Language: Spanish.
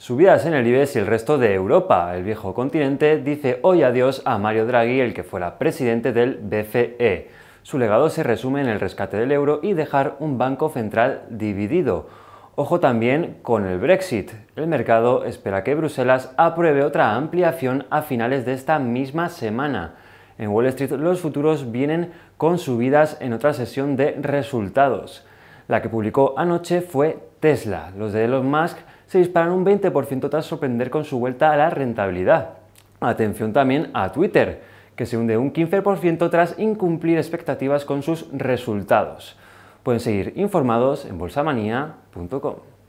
Subidas en el IBEX y el resto de Europa. El viejo continente dice hoy adiós a Mario Draghi, el que fuera presidente del BCE. Su legado se resume en el rescate del euro y dejar un banco central dividido. Ojo también con el Brexit. El mercado espera que Bruselas apruebe otra ampliación a finales de esta misma semana. En Wall Street los futuros vienen con subidas en otra sesión de resultados. La que publicó anoche fue Tesla. Los de Elon Musk se disparan un 20% tras sorprender con su vuelta a la rentabilidad. Atención también a Twitter, que se hunde un 15% tras incumplir expectativas con sus resultados. Pueden seguir informados en bolsamanía.com.